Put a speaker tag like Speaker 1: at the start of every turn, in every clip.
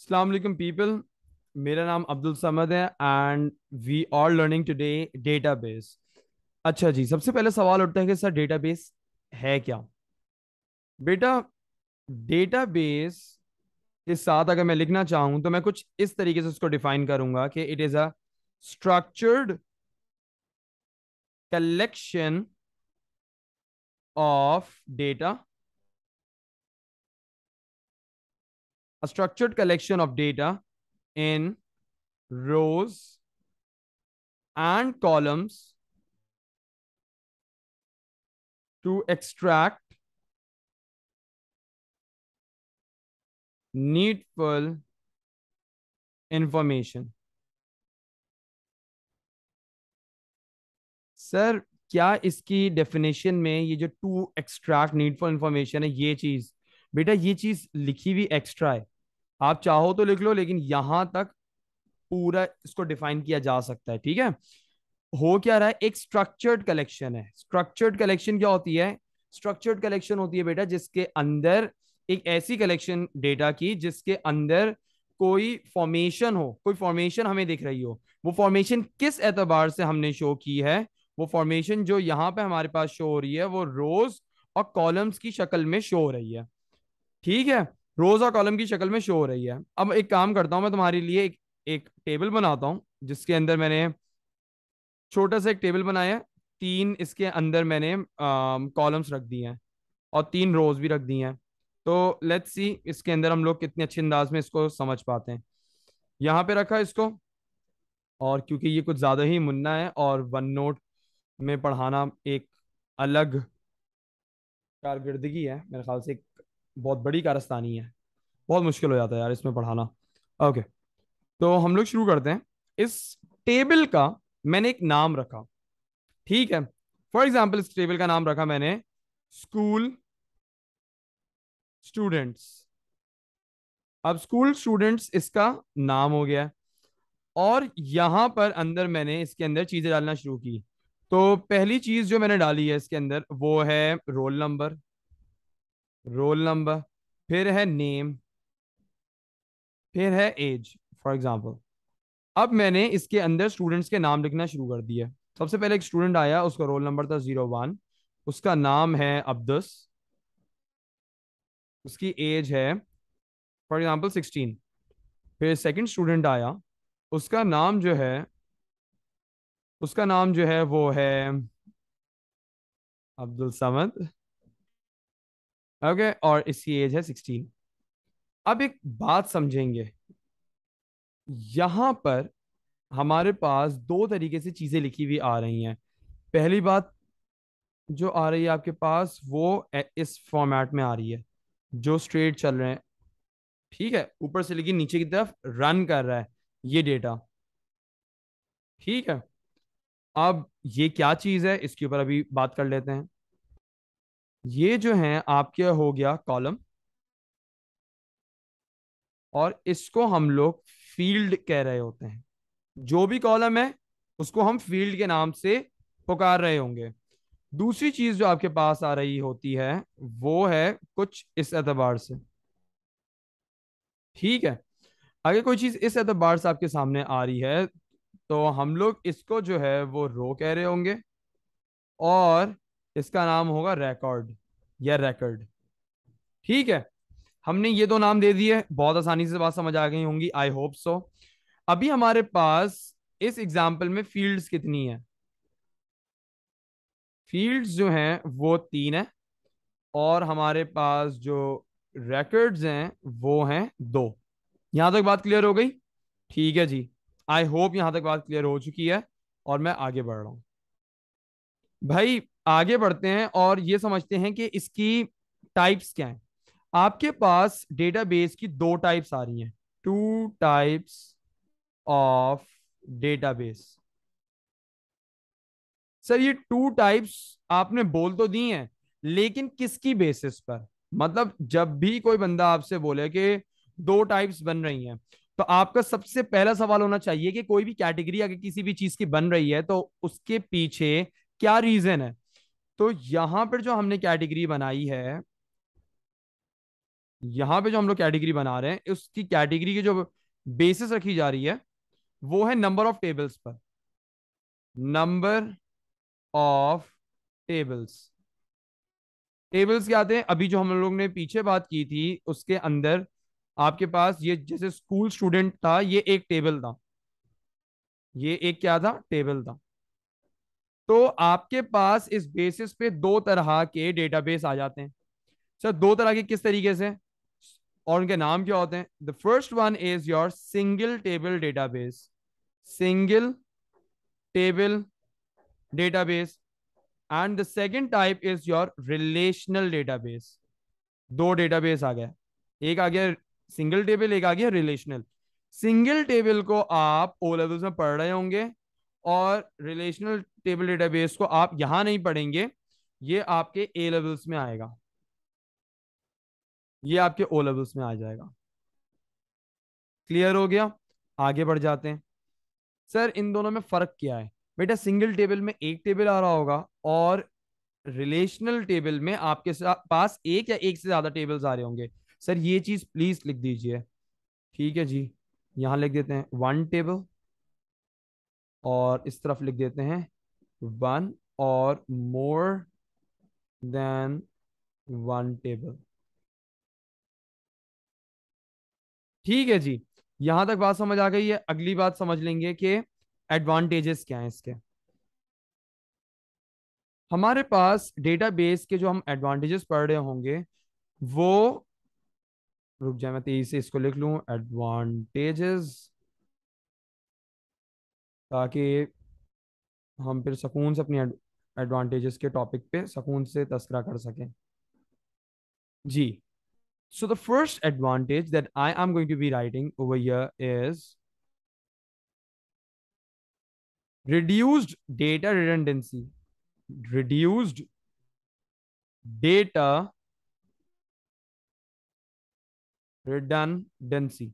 Speaker 1: Assalamualaikum people. मेरा नाम अब्दुल समद है and we are learning today database अच्छा जी सबसे पहले सवाल उठता है कि सर डेटाबेस है क्या बेटा डेटाबेस के साथ अगर मैं लिखना चाहूँ तो मैं कुछ इस तरीके से उसको डिफाइन करूंगा कि it is a structured collection of data a structured collection of data in rows and columns to extract needful information. Sir क्या इसकी डेफिनेशन में ये जो टू एक्सट्रैक्ट नीडफुल इंफॉर्मेशन है ये चीज बेटा ये चीज लिखी हुई एक्स्ट्रा है आप चाहो तो लिख लो लेकिन यहां तक पूरा इसको डिफाइन किया जा सकता है ठीक है हो क्या रहा है एक स्ट्रक्चर्ड कलेक्शन है स्ट्रक्चर्ड कलेक्शन क्या होती है स्ट्रक्चर्ड कलेक्शन होती है बेटा जिसके अंदर एक ऐसी कलेक्शन डेटा की जिसके अंदर कोई फॉर्मेशन हो कोई फॉर्मेशन हमें दिख रही हो वो फॉर्मेशन किस एतबार से हमने शो की है वो फॉर्मेशन जो यहाँ पे हमारे पास शो हो रही है वो रोज और कॉलम्स की शक्ल में शो हो रही है ठीक है रोज और कॉलम की शक्ल में शो हो रही है अब एक काम करता हूँ मैं तुम्हारे लिए एक, एक टेबल बनाता हूँ जिसके अंदर मैंने छोटा सा एक टेबल बनाया तीन इसके अंदर मैंने कॉलम्स रख दिए हैं और तीन रोज भी रख दी हैं तो लेट्स सी इसके अंदर हम लोग कितने अच्छे अंदाज में इसको समझ पाते हैं यहाँ पे रखा इसको और क्योंकि ये कुछ ज़्यादा ही मुन्ना है और वन नोट में पढ़ाना एक अलग कारदगी है मेरे ख्याल से एक बहुत बड़ी कारस्तानी है बहुत मुश्किल हो जाता है यार इसमें पढ़ाना ओके तो हम लोग शुरू करते हैं इस टेबल का मैंने एक नाम रखा ठीक है फॉर एग्जाम्पल इस टेबल का नाम रखा मैंने स्कूल स्टूडेंट्स अब स्कूल स्टूडेंट्स इसका नाम हो गया और यहां पर अंदर मैंने इसके अंदर चीजें डालना शुरू की तो पहली चीज जो मैंने डाली है इसके अंदर वो है रोल नंबर रोल नंबर फिर है नेम फिर है एज फॉर एग्जाम्पल अब मैंने इसके अंदर स्टूडेंट्स के नाम लिखना शुरू कर दिया सबसे पहले एक स्टूडेंट आया उसका रोल नंबर था जीरो वन उसका नाम है अब्दस उसकी एज है फॉर एग्जाम्पल सिक्सटीन फिर सेकंड स्टूडेंट आया उसका नाम जो है उसका नाम जो है वो है अब्दुल समद ओके और इसकी एज है सिक्सटीन अब एक बात समझेंगे यहां पर हमारे पास दो तरीके से चीज़ें लिखी हुई आ रही हैं पहली बात जो आ रही है आपके पास वो इस फॉर्मेट में आ रही है जो स्ट्रेट चल रहे हैं ठीक है ऊपर से लेकिन नीचे की तरफ रन कर रहा है ये डेटा ठीक है अब ये क्या चीज़ है इसके ऊपर अभी बात कर लेते हैं ये जो है आपके हो गया कॉलम और इसको हम लोग फील्ड कह रहे होते हैं जो भी कॉलम है उसको हम फील्ड के नाम से पुकार रहे होंगे दूसरी चीज जो आपके पास आ रही होती है वो है कुछ इस एतबार से ठीक है अगर कोई चीज इस एतबार से आपके सामने आ रही है तो हम लोग इसको जो है वो रो कह रहे होंगे और इसका नाम होगा रिकॉर्ड या रिकॉर्ड ठीक है हमने ये दो नाम दे दिए बहुत आसानी से बात समझ आ गई होंगी आई होप सो अभी हमारे पास इस एग्जाम्पल में फील्ड्स कितनी है फील्ड्स जो हैं वो तीन है और हमारे पास जो रिकॉर्ड्स हैं वो हैं दो यहां तक बात क्लियर हो गई ठीक है जी आई होप यहां तक बात क्लियर हो चुकी है और मैं आगे बढ़ रहा हूं भाई आगे बढ़ते हैं और ये समझते हैं कि इसकी टाइप्स क्या हैं आपके पास डेटाबेस की दो टाइप्स आ रही हैं two types of database sir ये टू टाइप्स आपने बोल तो दी हैं लेकिन किसकी बेसिस पर मतलब जब भी कोई बंदा आपसे बोले कि दो टाइप्स बन रही हैं तो आपका सबसे पहला सवाल होना चाहिए कि कोई भी कैटेगरी अगर किसी भी चीज की बन रही है तो उसके पीछे क्या रीजन है तो यहां पर जो हमने कैटेगरी बनाई है यहां पे जो हम लोग कैटेगरी बना रहे हैं उसकी कैटेगरी की जो बेसिस रखी जा रही है वो है नंबर ऑफ टेबल्स पर नंबर ऑफ टेबल्स टेबल्स क्या आते हैं अभी जो हम लोग ने पीछे बात की थी उसके अंदर आपके पास ये जैसे स्कूल स्टूडेंट था ये एक टेबल था ये एक क्या था टेबल था तो आपके पास इस बेसिस पे दो तरह के डेटाबेस आ जाते हैं सर दो तरह के किस तरीके से और उनके नाम क्या होते हैं the first one is your single table database single table database and the second type is your relational database दो डेटाबेस आ गया एक आ गया सिंगल टेबल एक आ गया रिलेशनल सिंगल टेबल को आप ओ लेवल्स में पढ़ रहे होंगे और रिलेशनल टेबल डेटाबेस को आप यहां नहीं पढ़ेंगे ये आपके ए लेवल्स में आएगा ये आपके ओ लेवल्स में आ जाएगा क्लियर हो गया आगे बढ़ जाते हैं सर इन दोनों में फर्क क्या है बेटा सिंगल टेबल में एक टेबल आ रहा होगा और रिलेशनल टेबल में आपके पास एक या एक से ज्यादा टेबल्स आ रहे होंगे सर ये चीज प्लीज लिख दीजिए ठीक है जी यहाँ लिख देते हैं वन टेबल और इस तरफ लिख देते हैं वन और मोर देन वन टेबल ठीक है जी यहां तक बात समझ आ गई है अगली बात समझ लेंगे कि एडवांटेजेस क्या हैं इसके हमारे पास डेटाबेस के जो हम एडवांटेजेस पढ़ रहे होंगे वो रुक जाए मैं तेजी से इसको लिख लू एडवांटेजेस ताकि हम फिर सुकून से अपनी एडवांटेजेस के टॉपिक पे सुकून से तस्करा कर सकें जी so the first advantage that I am going to be writing over here is reduced data redundancy reduced data redundancy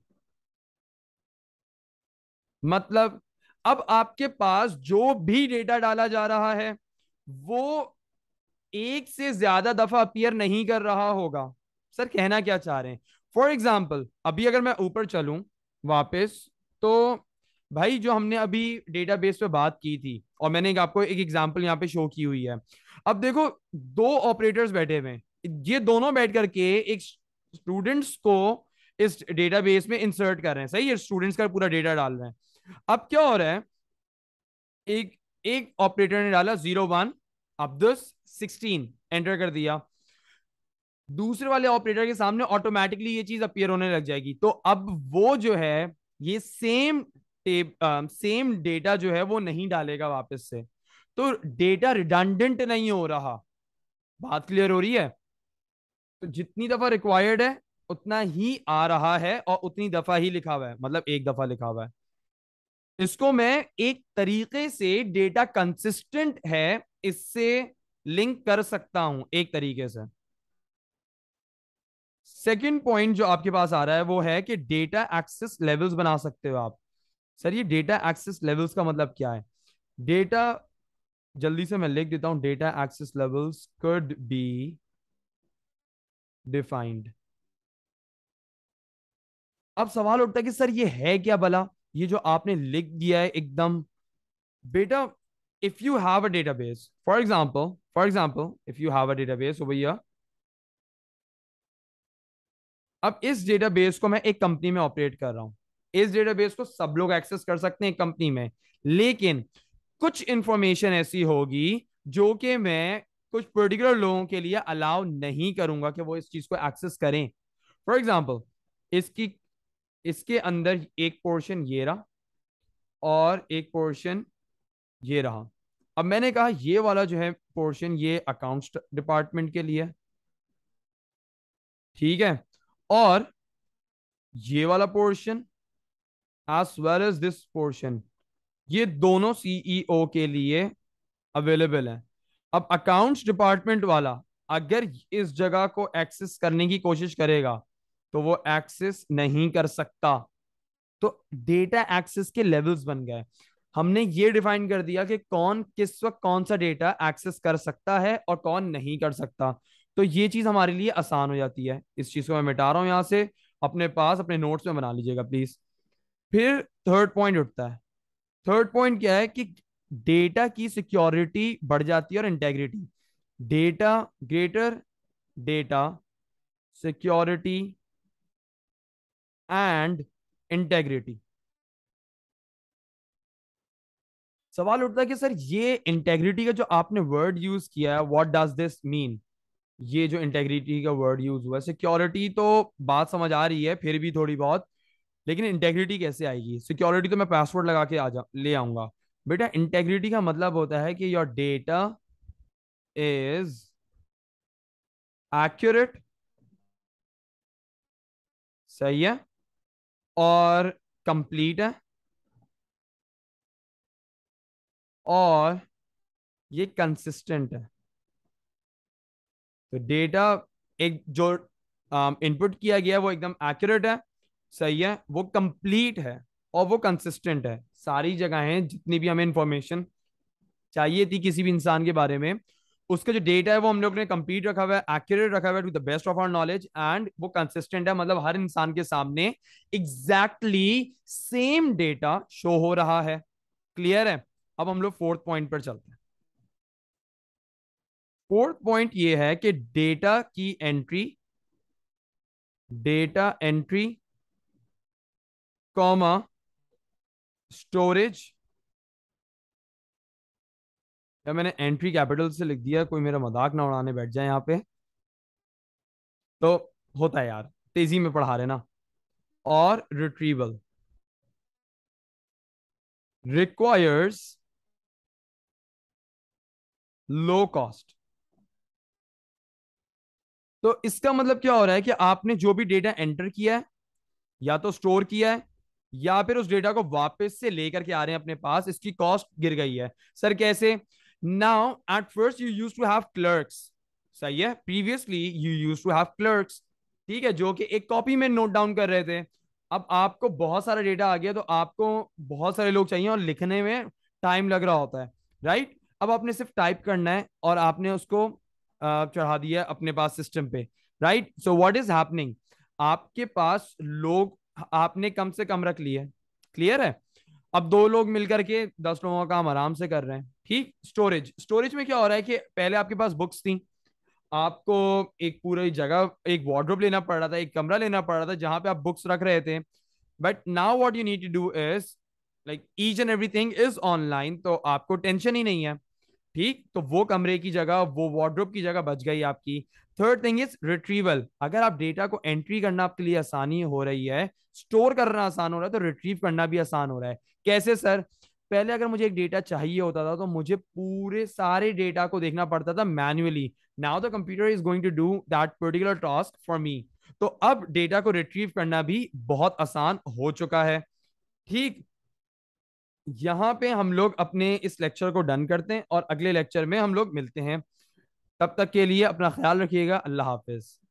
Speaker 1: मतलब अब आपके पास जो भी डेटा डाला जा रहा है वो एक से ज्यादा दफा अपियर नहीं कर रहा होगा सर कहना क्या चाह रहे हैं फॉर एग्जाम्पल अभी अगर मैं ऊपर चलू वापस तो भाई जो हमने अभी डेटाबेस पे बात की थी और मैंने एक आपको एक एग्जाम्पल यहाँ पे शो की हुई है अब देखो दो ऑपरेटर्स बैठे हुए ये दोनों बैठ करके एक स्टूडेंट्स को इस डेटाबेस में इंसर्ट कर रहे हैं सही है स्टूडेंट्स का पूरा डेटा डाल रहे हैं अब क्या हो रहा है एक एक ऑपरेटर ने डाला जीरो वन अब दस सिक्सटीन एंटर कर दिया दूसरे वाले ऑपरेटर के सामने ऑटोमेटिकली ये चीज अपियर होने लग जाएगी तो अब वो जो है ये सेम टेब सेम डेटा जो है वो नहीं डालेगा वापस से तो डेटा रिडंडेंट नहीं हो रहा बात क्लियर हो रही है तो जितनी दफा रिक्वायर्ड है उतना ही आ रहा है और उतनी दफा ही लिखा हुआ है मतलब एक दफा लिखा हुआ है इसको मैं एक तरीके से डेटा कंसिस्टेंट है इससे लिंक कर सकता हूं एक तरीके से सेकंड पॉइंट जो आपके पास आ रहा है वो है कि डेटा एक्सेस लेवल्स बना सकते हो आप सर ये डेटा एक्सेस लेवल्स का मतलब क्या है डेटा जल्दी से मैं लिख देता हूं data access levels could be defined अब सवाल उठता है कि सर ये है क्या भला ये जो आपने लिख दिया है एकदम बेटा if you have a database for example for example if you have a database over अब इस डेटाबेस को मैं एक कंपनी में ऑपरेट कर रहा हूं इस डेटाबेस को सब लोग एक्सेस कर सकते हैं एक कंपनी में लेकिन कुछ इंफॉर्मेशन ऐसी होगी जो कि मैं कुछ पर्टिकुलर लोगों के लिए अलाउ नहीं करूंगा कि वो इस चीज को एक्सेस करें फॉर एग्जाम्पल इसकी इसके अंदर एक पोर्शन ये रहा और एक पोर्शन ये रहा अब मैंने कहा ये वाला जो है पोर्शन ये अकाउंट्स डिपार्टमेंट के लिए ठीक है और ये वाला portion as well as this portion ये दोनों सीईओ e के लिए अवेलेबल है अब अकाउंट्स डिपार्टमेंट वाला अगर इस जगह को एक्सेस करने की कोशिश करेगा तो वो एक्सेस नहीं कर सकता तो डेटा एक्सेस के लेवल्स बन गए हमने ये डिफाइन कर दिया कि कौन किस वक्त कौन सा डेटा एक्सेस कर सकता है और कौन नहीं कर सकता तो ये चीज हमारे लिए आसान हो जाती है इस चीज को मैं मिटा रहा हूं यहां से अपने पास अपने नोट्स में बना लीजिएगा प्लीज फिर थर्ड पॉइंट उठता है थर्ड पॉइंट क्या है कि डेटा की सिक्योरिटी बढ़ जाती है और integrity data greater data security and integrity सवाल उठता है कि सर ये इंटेग्रिटी का जो आपने वर्ड यूज किया है व्हाट डज दिस मीन ये जो इंटेग्रिटी का वर्ड यूज हुआ सिक्योरिटी तो बात समझ आ रही है फिर भी थोड़ी बहुत लेकिन इंटेग्रिटी कैसे आएगी सिक्योरिटी तो मैं पासवर्ड लगा के आ जा ले आऊंगा बेटा इंटेग्रिटी का मतलब होता है कि योर डेटा इज एक्यूरेट सही है और कंप्लीट है और ये कंसिस्टेंट है तो डेटा एक जो इनपुट um, किया गया वो एकदम एक्यूरेट है सही है वो कंप्लीट है और वो कंसिस्टेंट है सारी जगह जितनी भी हमें इंफॉर्मेशन चाहिए थी किसी भी इंसान के बारे में उसका जो डेटा है वो हम लोग ने कंप्लीट रखा हुआ है एक्यूरेट रखा हुआ है to the best of our knowledge एंड वो कंसिस्टेंट है मतलब हर इंसान के सामने एग्जैक्टली सेम डेटा शो हो रहा है क्लियर है अब हम लोग फोर्थ पॉइंट पर चलते हैं फोर्थ पॉइंट ये है कि डेटा की entry data entry comma storage या मैंने एंट्री कैपिटल से लिख दिया कोई मेरा मजाक ना उड़ाने बैठ जाए यहाँ पे तो होता है यार तेजी में पढ़ा रहे ना और रिट्रीवल रिक्वायर्स लो कॉस्ट तो इसका मतलब क्या हो रहा है कि आपने जो भी डेटा एंटर किया है या तो स्टोर किया है या फिर उस डेटा को वापस से लेकर के आ रहे हैं अपने पास इसकी कॉस्ट गिर गई है सर कैसे now at first you used to have clerks सही है previously you use to have clerks ठीक है जो कि एक कॉपी में नोट डाउन कर रहे थे अब आपको बहुत सारा डेटा आ गया तो आपको बहुत सारे लोग चाहिए और लिखने में टाइम लग रहा होता है राइट अब आपने सिर्फ टाइप करना है और आपने उसको चढ़ा दिया अपने पास सिस्टम पे right so what is happening आपके पास लोग आपने कम से कम रख लिए क्लियर है अब दो लोग मिलकर के दस लोगों का काम आराम से कर रहे हैं ठीक स्टोरेज स्टोरेज में क्या हो रहा है कि पहले आपके पास बुक्स थी आपको एक पूरी जगह एक वार्ड्रोप लेना पड़ रहा था एक कमरा लेना पड़ रहा था जहां पे आप बुक्स रख रहे थे but now what you need to do is like each and everything is online तो आपको टेंशन ही नहीं है ठीक तो वो कमरे की जगह वो वार्ड्रोप की जगह बच गई आपकी थर्ड थिंग इज रिट्रीवल अगर आप डेटा को एंट्री करना आपके लिए आसानी हो रही है स्टोर करना आसान हो रहा है तो रिट्रीव करना भी आसान हो रहा है कैसे सर पहले अगर मुझे एक डेटा चाहिए होता था तो मुझे पूरे सारे डेटा को देखना पड़ता था manually now the computer is going to do that particular task for me तो अब डेटा को रिट्रीव करना भी बहुत आसान हो चुका है ठीक यहाँ पे हम लोग अपने इस लेक्चर को डन करते हैं और अगले लेक्चर में हम लोग मिलते हैं तब तक के लिए अपना ख्याल रखिएगा अल्लाह हाफिज़